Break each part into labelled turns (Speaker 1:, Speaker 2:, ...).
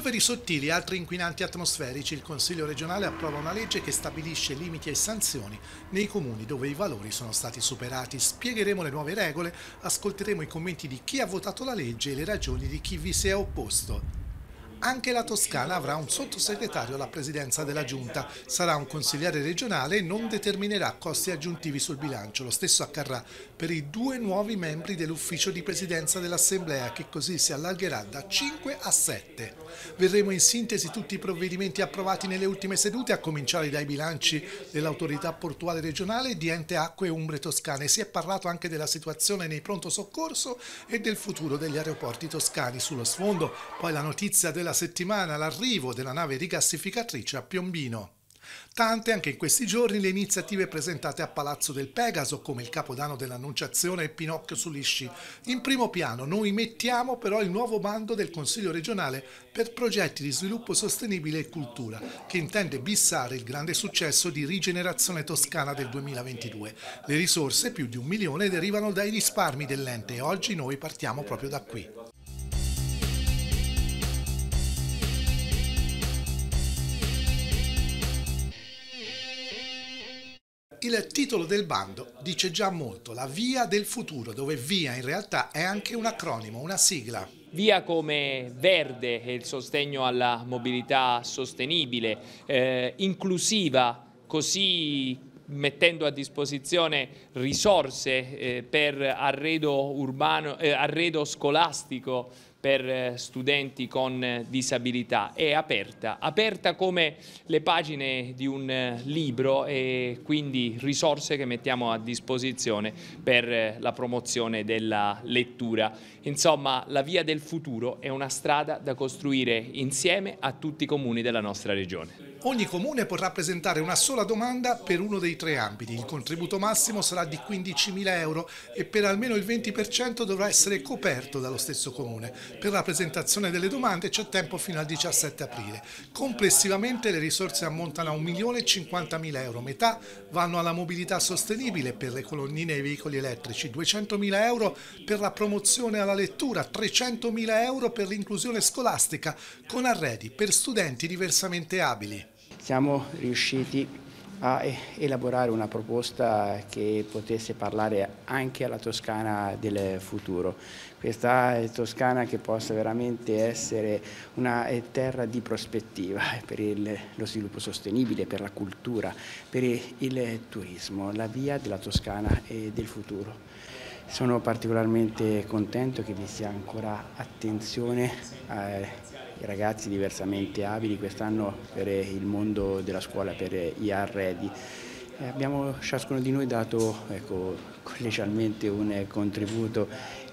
Speaker 1: polveri sottili e altri inquinanti atmosferici, il Consiglio regionale approva una legge che stabilisce limiti e sanzioni nei comuni dove i valori sono stati superati. Spiegheremo le nuove regole, ascolteremo i commenti di chi ha votato la legge e le ragioni di chi vi si è opposto. Anche la Toscana avrà un sottosegretario alla presidenza della Giunta, sarà un consigliere regionale e non determinerà costi aggiuntivi sul bilancio. Lo stesso accarrà per i due nuovi membri dell'ufficio di presidenza dell'Assemblea che così si allargherà da 5 a 7. Verremo in sintesi tutti i provvedimenti approvati nelle ultime sedute a cominciare dai bilanci dell'autorità portuale regionale di ente acque umbre toscane. Si è parlato anche della situazione nei pronto soccorso e del futuro degli aeroporti toscani. Sullo sfondo poi la notizia della della settimana l'arrivo della nave rigassificatrice a Piombino. Tante anche in questi giorni le iniziative presentate a Palazzo del Pegaso, come il Capodanno dell'Annunciazione e Pinocchio sull'Isci. In primo piano noi mettiamo però il nuovo bando del Consiglio regionale per progetti di sviluppo sostenibile e cultura, che intende bissare il grande successo di Rigenerazione Toscana del 2022. Le risorse, più di un milione, derivano dai risparmi dell'ente e oggi noi partiamo proprio da qui. Il titolo del bando dice già molto, la via del futuro, dove via in realtà è anche un acronimo, una sigla.
Speaker 2: Via come verde e il sostegno alla mobilità sostenibile, eh, inclusiva, così mettendo a disposizione risorse eh, per arredo, urbano, eh, arredo scolastico per eh, studenti con eh, disabilità. È aperta, aperta come le pagine di un eh, libro e quindi risorse che mettiamo a disposizione per la promozione della lettura. Insomma, la via del futuro è una strada da costruire insieme a tutti i comuni della nostra regione.
Speaker 1: Ogni comune potrà presentare una sola domanda per uno dei tre ambiti. Il contributo massimo sarà di 15.000 euro e per almeno il 20% dovrà essere coperto dallo stesso comune. Per la presentazione delle domande c'è tempo fino al 17 aprile. Complessivamente le risorse ammontano a 1.050.000 euro, metà vanno alla mobilità sostenibile per le colonnine e i veicoli elettrici, 200.000 euro per la promozione alla lettura, 300.000 euro per l'inclusione scolastica con arredi per
Speaker 3: studenti diversamente abili siamo riusciti a elaborare una proposta che potesse parlare anche alla Toscana del futuro. Questa Toscana che possa veramente essere una eh, terra di prospettiva per il, lo sviluppo sostenibile, per la cultura, per il turismo, la via della Toscana e del futuro. Sono particolarmente contento che vi sia ancora attenzione eh, i ragazzi diversamente abili quest'anno per il mondo della scuola, per gli arredi. abbiamo ciascuno di noi dato ecco, collegialmente un contributo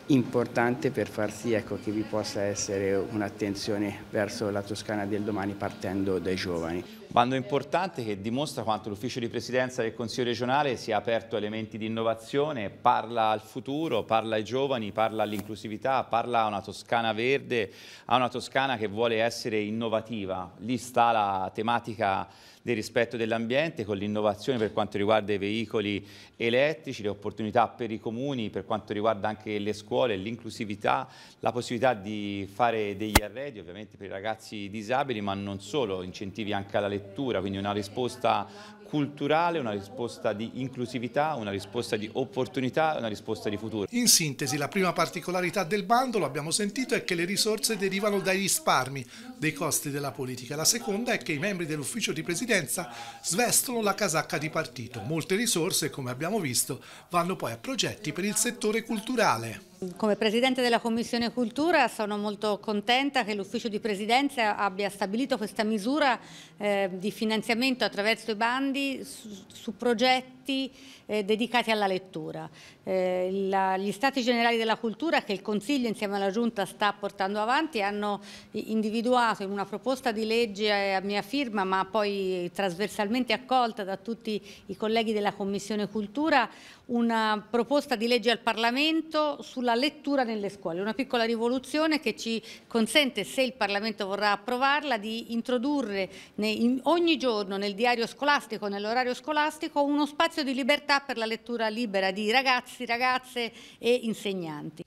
Speaker 3: importante per far sì ecco, che vi possa essere un'attenzione verso la Toscana del
Speaker 4: domani partendo dai giovani. Bando importante che dimostra quanto l'ufficio di presidenza del Consiglio regionale sia aperto a elementi di innovazione, parla al futuro, parla ai giovani, parla all'inclusività, parla a una Toscana verde, a una Toscana che vuole essere innovativa. Lì sta la tematica del rispetto dell'ambiente con l'innovazione per quanto riguarda i veicoli elettrici, le opportunità per i comuni, per quanto riguarda anche le scuole, l'inclusività, la possibilità di fare degli arredi ovviamente per i ragazzi disabili, ma non solo, incentivi anche alla lettura lettura, quindi una risposta culturale, una risposta di inclusività, una risposta di opportunità, una risposta di futuro. In sintesi, la prima
Speaker 1: particolarità del bando, lo abbiamo sentito, è che le risorse derivano dai risparmi dei costi della politica. La seconda è che i membri dell'ufficio di presidenza svestono la casacca di partito. Molte risorse, come abbiamo visto, vanno poi a progetti per il settore culturale.
Speaker 5: Come Presidente della Commissione Cultura sono molto contenta che l'Ufficio di Presidenza abbia stabilito questa misura eh, di finanziamento attraverso i bandi su, su progetti tutti eh, dedicati alla lettura. Eh, la, gli Stati Generali della Cultura che il Consiglio insieme alla Giunta sta portando avanti hanno individuato in una proposta di legge eh, a mia firma ma poi trasversalmente accolta da tutti i colleghi della Commissione Cultura una proposta di legge al Parlamento sulla lettura nelle scuole, una piccola rivoluzione che ci consente, se il Parlamento vorrà approvarla, di introdurre ogni giorno nel diario scolastico, nell'orario scolastico, uno spazio spazio di libertà per la lettura libera di ragazzi, ragazze e insegnanti.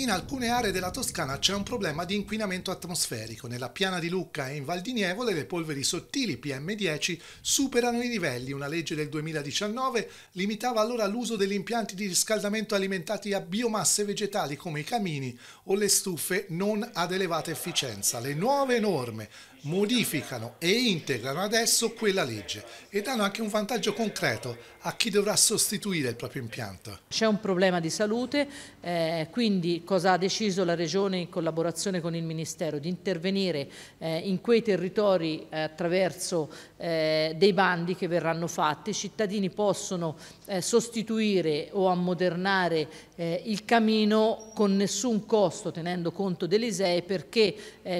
Speaker 1: In alcune aree della Toscana c'è un problema di inquinamento atmosferico. Nella piana di Lucca e in Val di Nievole le polveri sottili PM10 superano i livelli. Una legge del 2019 limitava allora l'uso degli impianti di riscaldamento alimentati a biomasse vegetali come i camini o le stufe non ad elevata efficienza. Le nuove norme modificano e integrano adesso quella legge e danno anche un vantaggio concreto a chi dovrà sostituire il proprio
Speaker 6: impianto. C'è un problema di salute, eh, quindi cosa ha deciso la Regione in collaborazione con il Ministero? Di intervenire eh, in quei territori eh, attraverso eh, dei bandi che verranno fatti, i cittadini possono eh, sostituire o ammodernare eh, il camino con nessun costo tenendo conto dell'ISEE perché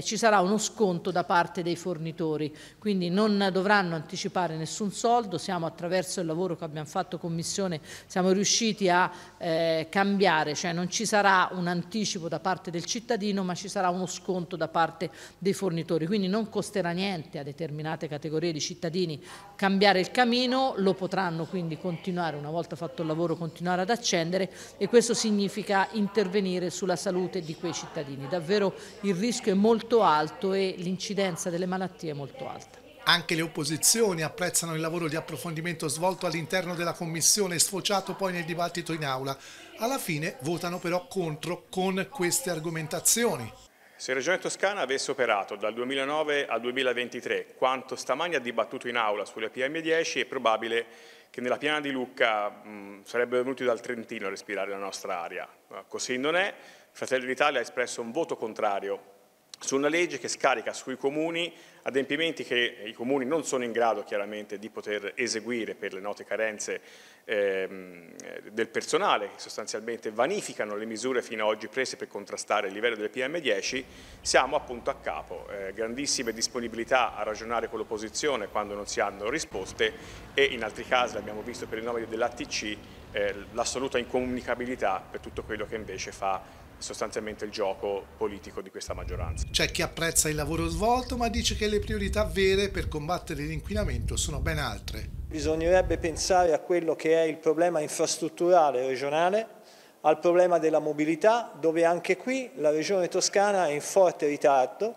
Speaker 6: ci sarà uno sconto da parte parte dei fornitori, quindi non dovranno anticipare nessun soldo, siamo attraverso il lavoro che abbiamo fatto commissione, siamo riusciti a eh, cambiare, cioè non ci sarà un anticipo da parte del cittadino ma ci sarà uno sconto da parte dei fornitori, quindi non costerà niente a determinate categorie di cittadini cambiare il camino, lo potranno quindi continuare una volta fatto il lavoro continuare ad accendere e questo significa intervenire sulla salute di quei cittadini. Davvero il rischio è molto alto e l'incidenza prevalenza delle malattie molto alta.
Speaker 1: Anche le opposizioni apprezzano il lavoro di approfondimento svolto all'interno della Commissione, sfociato poi nel dibattito in aula. Alla fine votano però contro con queste argomentazioni.
Speaker 2: Se Regione Toscana avesse operato dal 2009 al 2023 quanto stamani ha dibattuto in aula sulle PM10 è probabile che nella piana di Lucca sarebbero venuti dal Trentino a respirare la nostra aria. Così non è, Fratelli d'Italia ha espresso un voto contrario su una legge che scarica sui comuni adempimenti che i comuni non sono in grado chiaramente di poter eseguire per le note carenze ehm, del personale che sostanzialmente vanificano le misure fino ad oggi prese per contrastare il livello del PM10, siamo appunto a capo, eh, grandissime disponibilità a ragionare con l'opposizione quando non si hanno risposte e in altri casi l'abbiamo visto per il nome dell'ATC eh, l'assoluta incomunicabilità per tutto quello che invece fa sostanzialmente il gioco politico
Speaker 7: di questa maggioranza.
Speaker 1: C'è chi apprezza il lavoro svolto ma dice che le priorità vere per combattere l'inquinamento sono ben altre.
Speaker 7: Bisognerebbe pensare a quello che è il problema infrastrutturale regionale, al problema della mobilità, dove anche qui la regione toscana è in forte ritardo,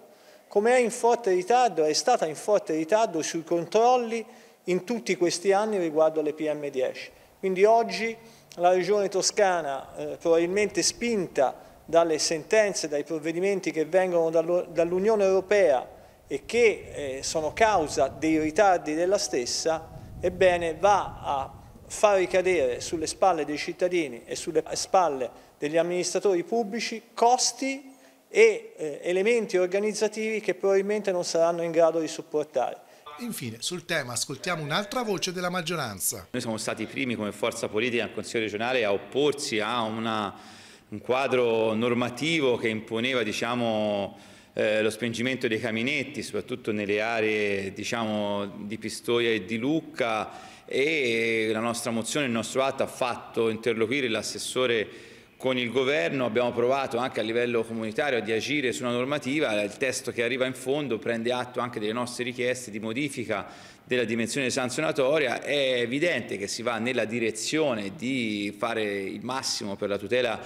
Speaker 7: come è in forte ritardo, è stata in forte ritardo sui controlli in tutti questi anni riguardo alle PM10. Quindi oggi la regione toscana eh, probabilmente spinta dalle sentenze, dai provvedimenti che vengono dall'Unione Europea e che eh, sono causa dei ritardi della stessa, ebbene va a far ricadere sulle spalle dei cittadini e sulle spalle degli amministratori pubblici costi e eh, elementi organizzativi che probabilmente non saranno in grado di supportare.
Speaker 1: Infine, sul tema ascoltiamo un'altra voce della maggioranza.
Speaker 4: Noi siamo stati i primi come forza politica al Consiglio regionale a opporsi a una un quadro normativo che imponeva diciamo, eh, lo spengimento dei caminetti, soprattutto nelle aree diciamo, di Pistoia e di Lucca e la nostra mozione, il nostro atto ha fatto interloquire l'assessore con il governo, abbiamo provato anche a livello comunitario di agire su una normativa, il testo che arriva in fondo prende atto anche delle nostre richieste di modifica della dimensione sanzionatoria, è evidente che si va nella direzione di fare il massimo per la tutela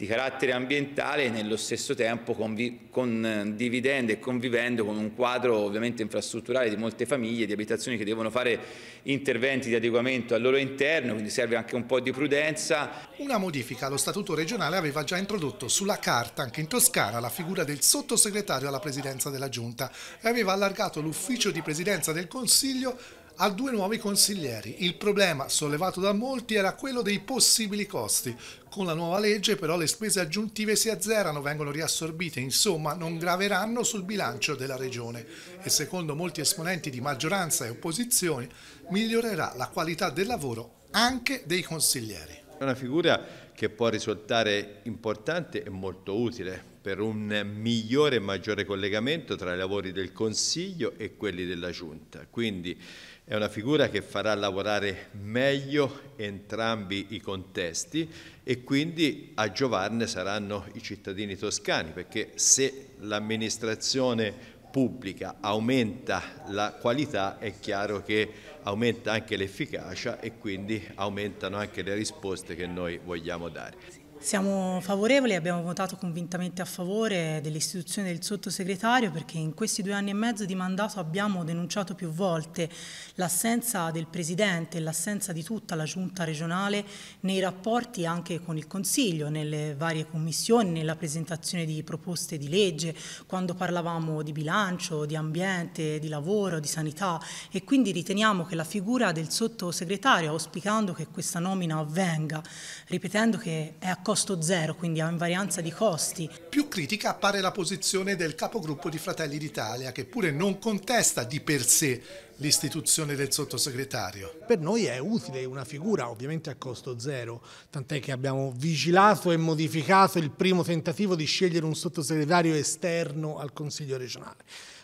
Speaker 4: di carattere ambientale e nello stesso tempo condividendo e convivendo con un quadro ovviamente infrastrutturale di molte famiglie, di abitazioni che devono fare interventi di adeguamento al loro interno, quindi serve anche un po' di prudenza.
Speaker 1: Una modifica allo statuto regionale aveva già introdotto sulla carta anche in Toscana la figura del sottosegretario alla presidenza della Giunta e aveva allargato l'ufficio di presidenza del Consiglio a due nuovi consiglieri. Il problema sollevato da molti era quello dei possibili costi. Con la nuova legge però le spese aggiuntive si azzerano, vengono riassorbite, insomma non graveranno sul bilancio della regione e secondo molti esponenti di maggioranza e opposizione migliorerà la qualità del lavoro anche dei consiglieri. È una figura che può risultare importante e molto utile per un
Speaker 2: migliore e maggiore collegamento tra i lavori del Consiglio e quelli della Giunta. Quindi è una figura che farà lavorare meglio entrambi i contesti
Speaker 1: e quindi a giovarne saranno i cittadini toscani, perché se l'amministrazione pubblica aumenta la qualità è chiaro che aumenta anche l'efficacia e quindi aumentano anche le risposte che
Speaker 8: noi vogliamo dare.
Speaker 6: Siamo favorevoli, abbiamo votato convintamente a favore dell'istituzione del sottosegretario perché in questi due anni e mezzo di mandato abbiamo denunciato più volte l'assenza del Presidente e l'assenza di tutta la Giunta regionale nei rapporti anche con il Consiglio, nelle varie commissioni, nella presentazione di proposte di legge, quando parlavamo di bilancio, di ambiente, di lavoro, di sanità e quindi riteniamo che la figura del sottosegretario, auspicando che questa nomina avvenga, ripetendo che è accorta costo zero, quindi a invarianza di costi. Più critica appare la
Speaker 1: posizione del capogruppo di Fratelli d'Italia, che pure non contesta di per sé
Speaker 7: l'istituzione del sottosegretario. Per noi è utile una figura ovviamente a costo zero, tant'è che abbiamo vigilato e modificato il primo tentativo di scegliere un sottosegretario esterno al Consiglio regionale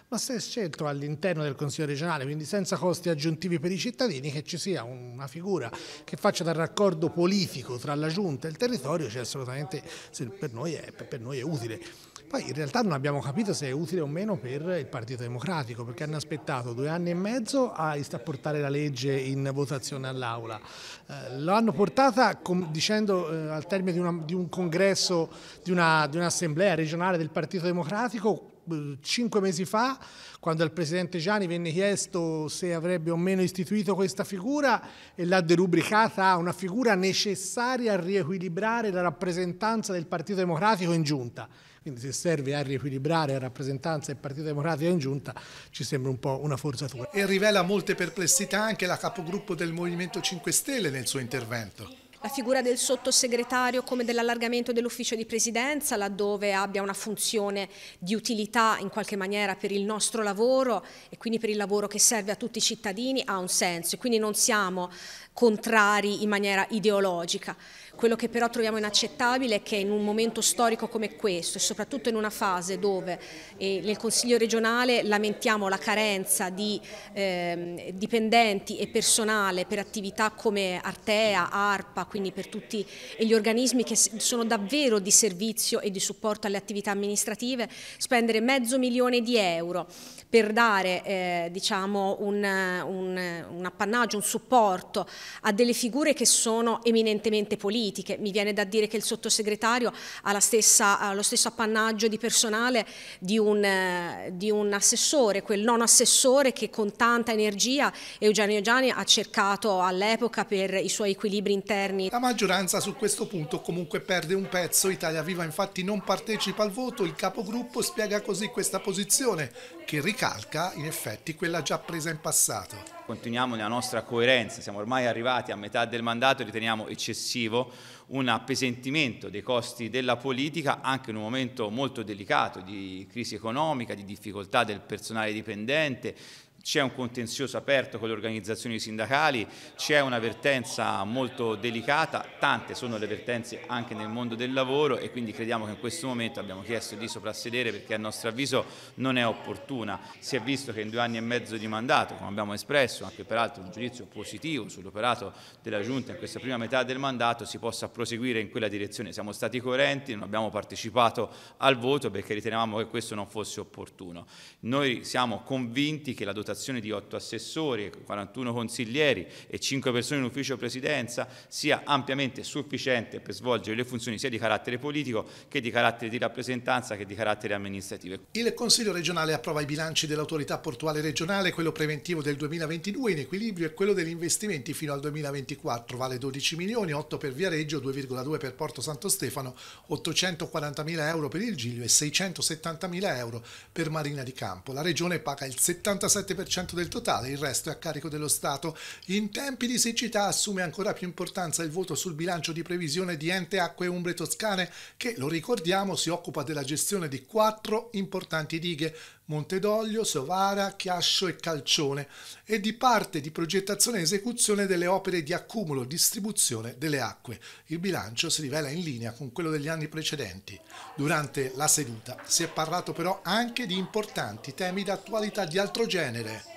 Speaker 7: ma se è scelto all'interno del Consiglio regionale, quindi senza costi aggiuntivi per i cittadini, che ci sia una figura che faccia dal raccordo politico tra la Giunta e il territorio, cioè assolutamente per noi è, per noi è utile. Poi in realtà non abbiamo capito se è utile o meno per il Partito Democratico, perché hanno aspettato due anni e mezzo a portare la legge in votazione all'Aula. Eh, L'hanno portata dicendo eh, al termine di, una, di, un congresso, di un'assemblea di un regionale del Partito Democratico, cinque mesi fa, quando al Presidente Gianni venne chiesto se avrebbe o meno istituito questa figura e l'ha derubricata a ah, una figura necessaria a riequilibrare la rappresentanza del Partito Democratico in giunta. Quindi se serve a riequilibrare la rappresentanza del Partito Democratico in giunta ci sembra un po' una forzatura. E rivela molte
Speaker 1: perplessità anche la capogruppo del Movimento 5 Stelle nel suo intervento
Speaker 5: la figura del sottosegretario come dell'allargamento dell'ufficio di presidenza laddove abbia una funzione di utilità in qualche maniera per il nostro lavoro e quindi per il lavoro che serve a tutti i cittadini ha un senso e quindi non siamo contrari in maniera ideologica. Quello che però troviamo inaccettabile è che in un momento storico come questo e soprattutto in una fase dove eh, nel Consiglio regionale lamentiamo la carenza di ehm, dipendenti e personale per attività come Artea, ARPA, quindi per tutti gli organismi che sono davvero di servizio e di supporto alle attività amministrative, spendere mezzo milione di euro per dare eh, diciamo un, un, un appannaggio, un supporto a delle figure che sono eminentemente politiche politiche. Mi viene da dire che il sottosegretario ha, stessa, ha lo stesso appannaggio di personale di un, eh, di un assessore, quel non assessore che con tanta energia Eugenio Giani ha cercato all'epoca per i suoi equilibri interni. La maggioranza
Speaker 1: su questo punto comunque perde un pezzo, Italia Viva infatti non partecipa al voto, il capogruppo spiega così questa posizione che ricalca in effetti quella già presa in passato.
Speaker 4: Continuiamo nella nostra coerenza, siamo ormai arrivati a metà del mandato e riteniamo eccessivo un appesantimento dei costi della politica anche in un momento molto delicato di crisi economica, di difficoltà del personale dipendente, c'è un contenzioso aperto con le organizzazioni sindacali, c'è una vertenza molto delicata, tante sono le vertenze anche nel mondo del lavoro e quindi crediamo che in questo momento abbiamo chiesto di soprassedere perché a nostro avviso non è opportuna. Si è visto che in due anni e mezzo di mandato, come abbiamo espresso, anche peraltro un giudizio positivo sull'operato della Giunta in questa prima metà del mandato, si possa proseguire in quella direzione. Siamo stati coerenti, non abbiamo partecipato al voto perché ritenevamo che questo non fosse opportuno. Noi siamo convinti che la dotazione dotazione di 8 assessori, 41 consiglieri e 5 persone in ufficio presidenza sia ampiamente sufficiente per svolgere le funzioni sia di carattere politico che di carattere di rappresentanza che di carattere amministrativo.
Speaker 1: Il Consiglio regionale approva i bilanci dell'autorità portuale regionale, quello preventivo del 2022 in equilibrio e quello degli investimenti fino al 2024, vale 12 milioni, 8 per Viareggio, 2,2 per Porto Santo Stefano, 840 mila euro per il Giglio e 670 mila euro per Marina di Campo. La regione paga il 77% 10% del totale, il resto è a carico dello Stato. In tempi di siccità assume ancora più importanza il voto sul bilancio di previsione di Ente Acque Umbre Toscane che, lo ricordiamo, si occupa della gestione di quattro importanti dighe Montedoglio, Sovara, Chiascio e Calcione e di parte di progettazione e esecuzione delle opere di accumulo e distribuzione delle acque. Il bilancio si rivela in linea con quello degli anni precedenti. Durante la seduta si è parlato però anche di importanti temi d'attualità di altro genere.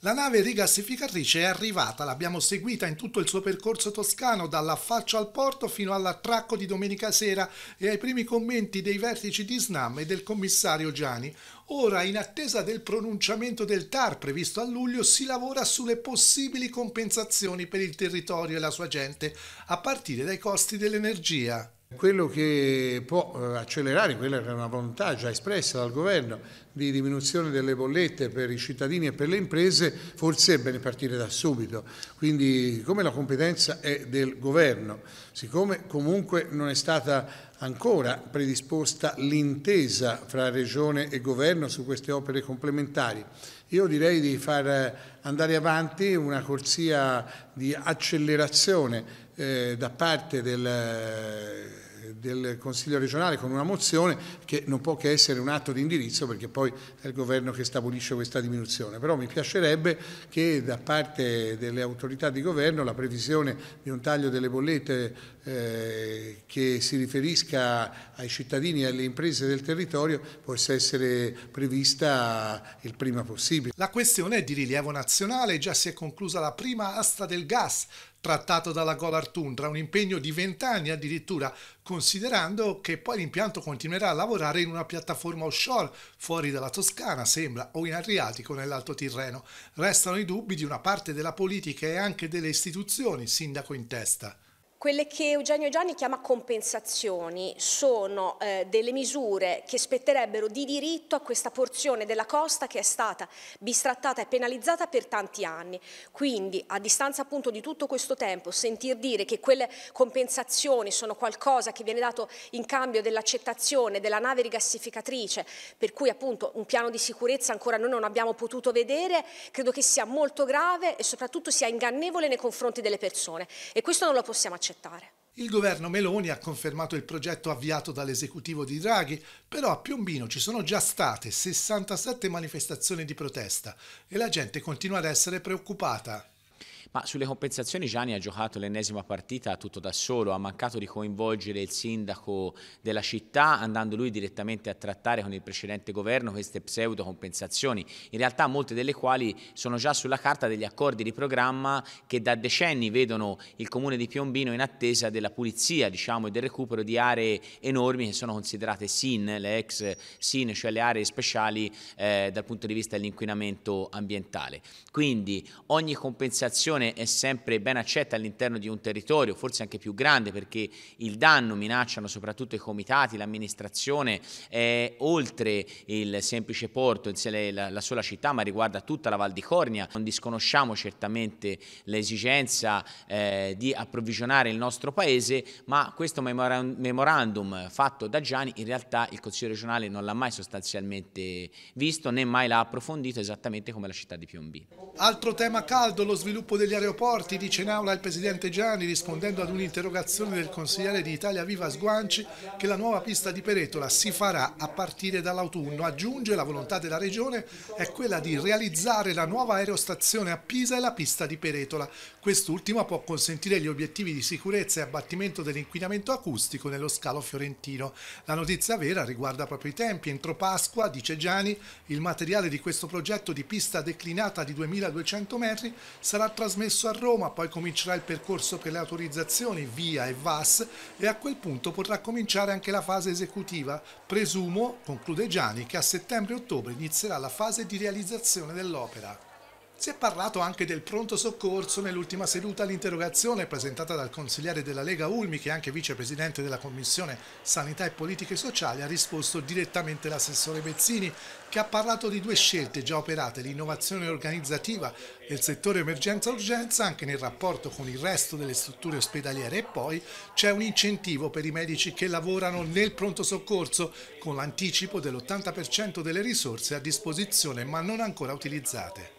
Speaker 1: La nave rigassificatrice è arrivata, l'abbiamo seguita in tutto il suo percorso toscano, dall'affaccio al porto fino all'attracco di domenica sera e ai primi commenti dei vertici di SNAM e del commissario Gianni. Ora, in attesa del pronunciamento del TAR previsto a luglio, si lavora sulle possibili compensazioni per il territorio
Speaker 7: e la sua gente, a partire dai costi dell'energia. Quello che può eh, accelerare quella era una volontà già espressa dal governo di diminuzione delle bollette per i cittadini e per le imprese, forse è bene partire da subito. Quindi siccome la competenza è del governo, siccome comunque non è stata ancora predisposta l'intesa fra regione e governo su queste opere complementari, io direi di far andare avanti una corsia di accelerazione eh, da parte del, del, Consiglio regionale con una mozione che non può che essere un atto di indirizzo perché poi è il governo che stabilisce questa diminuzione. Però mi piacerebbe che da parte delle autorità di governo la previsione di un taglio delle bollette eh, che si riferisca ai cittadini e alle imprese del territorio possa essere prevista il prima
Speaker 1: possibile. La questione è di rilievo nazionale, già si è conclusa la prima asta del gas trattato dalla Golar Tundra, un impegno di 20 anni addirittura, considerando che poi l'impianto continuerà a lavorare in una piattaforma offshore fuori dalla Toscana, sembra, o in Adriatico, nell'Alto Tirreno. Restano i dubbi di una parte della politica e anche delle istituzioni, sindaco in testa.
Speaker 5: Quelle che Eugenio Gianni chiama compensazioni sono eh, delle misure che spetterebbero di diritto a questa porzione della costa che è stata bistrattata e penalizzata per tanti anni. Quindi a distanza appunto di tutto questo tempo sentir dire che quelle compensazioni sono qualcosa che viene dato in cambio dell'accettazione della nave rigassificatrice per cui appunto un piano di sicurezza ancora noi non abbiamo potuto vedere credo che sia molto grave e soprattutto sia ingannevole nei confronti delle persone e questo non lo possiamo accettare accettare.
Speaker 1: Il governo Meloni ha confermato il progetto avviato dall'esecutivo di Draghi, però a Piombino ci sono già state 67 manifestazioni di protesta e la gente continua ad essere preoccupata.
Speaker 3: Ma sulle compensazioni Gianni ha giocato l'ennesima partita tutto da solo, ha mancato di coinvolgere il sindaco della città andando lui direttamente a trattare con il precedente governo queste pseudo compensazioni, in realtà molte delle quali sono già sulla carta degli accordi di programma che da decenni vedono il comune di Piombino in attesa della pulizia diciamo, e del recupero di aree enormi che sono considerate SIN, le ex SIN, cioè le aree speciali eh, dal punto di vista dell'inquinamento ambientale. Quindi ogni compensazione segnalazione è sempre ben accetta all'interno di un territorio, forse anche più grande, perché il danno minacciano soprattutto i comitati, l'amministrazione, è oltre il semplice porto, la sola città, ma riguarda tutta la Val di Cornia. Non disconosciamo certamente l'esigenza eh, di approvvigionare il nostro paese, ma questo memorandum fatto da Gianni in realtà il Consiglio regionale non l'ha mai sostanzialmente visto né mai l'ha approfondito esattamente come la città di Piombino.
Speaker 1: Altro tema caldo, lo sviluppo del degli aeroporti, dice in aula il presidente Gianni rispondendo ad un'interrogazione del consigliere di Italia Viva Sguanci che la nuova pista di Peretola si farà a partire dall'autunno. Aggiunge la volontà della regione è quella di realizzare la nuova aerostazione a Pisa e la pista di Peretola. Quest'ultima può consentire gli obiettivi di sicurezza e abbattimento dell'inquinamento acustico nello scalo fiorentino. La notizia vera riguarda proprio i tempi. Entro Pasqua, dice Gianni, il materiale di questo progetto di pista declinata di 2200 metri sarà trasmesso trasmesso a Roma, poi comincerà il percorso per le autorizzazioni via e VAS e a quel punto potrà cominciare anche la fase esecutiva. Presumo, conclude Gianni, che a settembre-ottobre inizierà la fase di realizzazione dell'opera. Si è parlato anche del pronto soccorso nell'ultima seduta all'interrogazione presentata dal consigliere della Lega Ulmi, che è anche vicepresidente della Commissione Sanità e Politiche Sociali, ha risposto direttamente l'assessore Bezzini, che ha parlato di due scelte già operate, l'innovazione organizzativa del settore emergenza-urgenza anche nel rapporto con il resto delle strutture ospedaliere e poi c'è un incentivo per i medici che lavorano nel pronto soccorso con l'anticipo dell'80% delle risorse a disposizione ma non ancora utilizzate.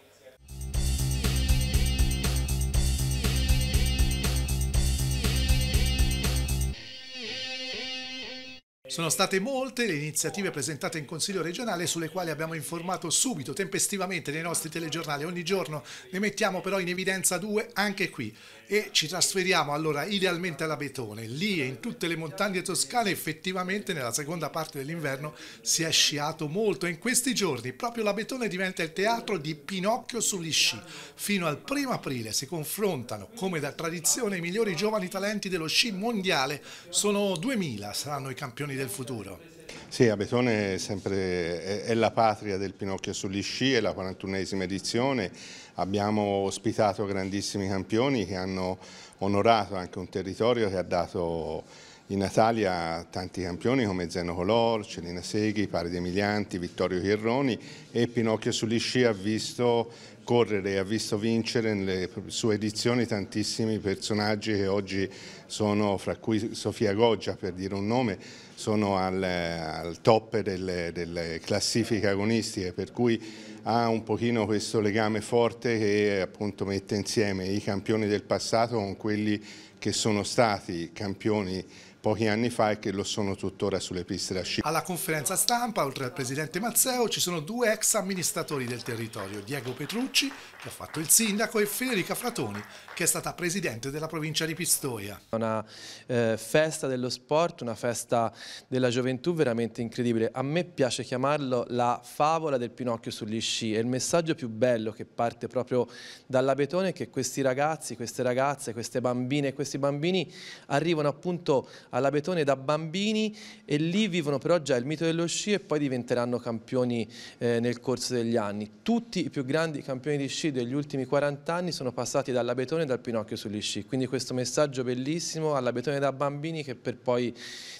Speaker 1: Sono state molte le iniziative presentate in Consiglio regionale sulle quali abbiamo informato subito, tempestivamente, nei nostri telegiornali. Ogni giorno ne mettiamo però in evidenza due anche qui e ci trasferiamo allora idealmente alla Betone. Lì e in tutte le montagne toscane effettivamente nella seconda parte dell'inverno si è sciato molto e in questi giorni proprio la Betone diventa il teatro di Pinocchio sugli sci. Fino al primo aprile si confrontano, come da tradizione, i migliori giovani talenti dello sci mondiale. Sono 2000, saranno i campioni del futuro. Sì, Abetone è, sempre, è, è la patria del Pinocchio sugli sci, è la 41esima edizione, abbiamo ospitato grandissimi campioni che hanno onorato anche un territorio che ha dato in Italia tanti campioni come Zeno Color, Celina Seghi, Pari De Milianti, Vittorio Chirroni e Pinocchio sugli sci ha visto correre e ha visto vincere nelle sue edizioni tantissimi personaggi che oggi sono, fra cui Sofia Goggia per dire un nome, sono al, al top delle, delle, classifiche agonistiche, per cui ha un pochino questo legame forte che appunto mette insieme i campioni del passato con quelli che sono stati campioni pochi anni fa e che lo sono tuttora sulle piste da sci. Alla conferenza stampa, oltre al presidente Mazzeo, ci sono due ex amministratori del territorio,
Speaker 8: Diego Petrucci, che ha fatto il sindaco, e Federica Fratoni, che è stata presidente della provincia di Pistoia. Una eh, festa dello sport, una festa della gioventù veramente incredibile. A me piace chiamarlo la favola del Pinocchio sugli sci. È il messaggio più bello che parte proprio dalla Betone che questi ragazzi, queste ragazze, queste bambine e questi bambini arrivano appunto a alla Betone da bambini e lì vivono però già il mito dello sci e poi diventeranno campioni eh, nel corso degli anni. Tutti i più grandi campioni di sci degli ultimi 40 anni sono passati dalla Betone e dal Pinocchio sugli sci, quindi questo messaggio bellissimo alla Betone da bambini che per poi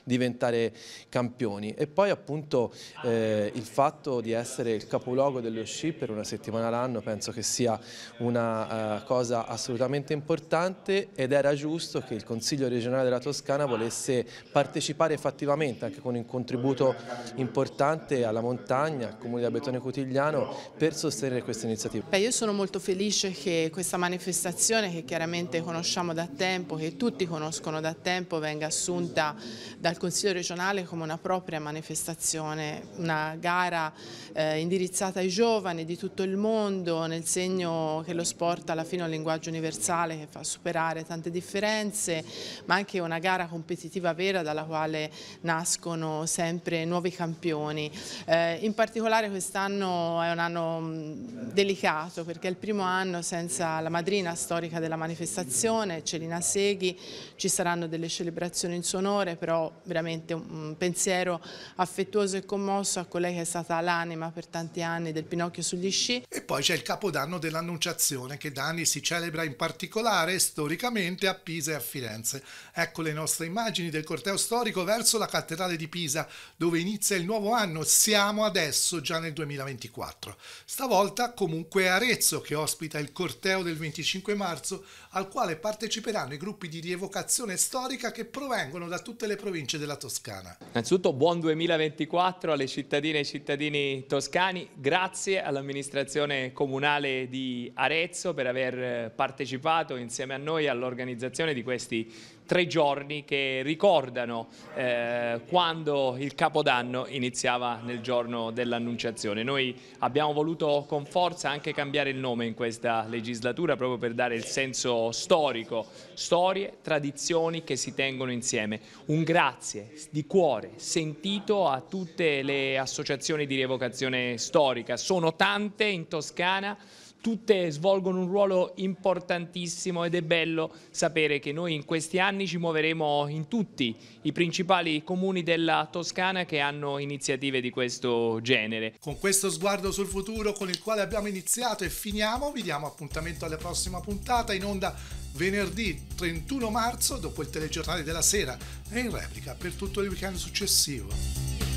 Speaker 8: diventare campioni. E poi appunto eh, il fatto di essere il capoluogo dello sci per una settimana l'anno penso che sia una uh, cosa assolutamente importante ed era giusto che il Consiglio regionale della Toscana volesse potesse partecipare effettivamente anche con un contributo importante alla montagna, al Comune di Abetone Cotigliano per sostenere questa iniziativa. Beh,
Speaker 3: io sono molto felice che questa manifestazione che chiaramente conosciamo da tempo, che tutti conoscono da tempo, venga assunta dal Consiglio regionale come una propria manifestazione, una gara eh, indirizzata ai giovani di tutto il mondo nel segno che lo sport alla fine è un linguaggio universale che fa superare tante differenze ma anche una gara competitiva competitiva vera dalla quale nascono sempre nuovi campioni. Eh, in particolare quest'anno è un anno mm, delicato perché è il primo anno senza la madrina storica della manifestazione, Celina Seghi, ci saranno delle celebrazioni in suo onore, però veramente un pensiero affettuoso e commosso a colei che è stata l'anima per tanti anni del Pinocchio sugli sci. E
Speaker 1: poi c'è il capodanno dell'annunciazione che da anni si celebra in particolare storicamente a Pisa e a Firenze. Ecco le nostre immagini immagini del corteo storico verso la cattedrale di Pisa, dove inizia il nuovo anno. Siamo adesso già nel 2024. Stavolta comunque è Arezzo che ospita il corteo del 25 marzo, al quale parteciperanno i gruppi di rievocazione storica che provengono da tutte le province della Toscana.
Speaker 2: Innanzitutto buon 2024 alle cittadine e cittadini toscani. Grazie all'amministrazione comunale di Arezzo per aver eh, partecipato insieme a noi all'organizzazione di questi tre giorni che ricordano eh, quando il Capodanno iniziava nel giorno dell'Annunciazione. Noi abbiamo voluto con forza anche cambiare il nome in questa legislatura proprio per dare il senso storico, storie, tradizioni che si tengono insieme. Un grazie di cuore sentito a tutte le associazioni di rievocazione storica, sono tante in Toscana, tutte svolgono un ruolo importantissimo ed è bello sapere che noi in questi anni ci muoveremo in tutti i principali comuni della Toscana che hanno iniziative di questo genere. Con
Speaker 1: questo sguardo sul futuro con il quale abbiamo iniziato e finiamo, vi diamo appuntamento alla prossima puntata in onda venerdì 31 marzo dopo il telegiornale della sera e in replica per tutto il weekend successivo.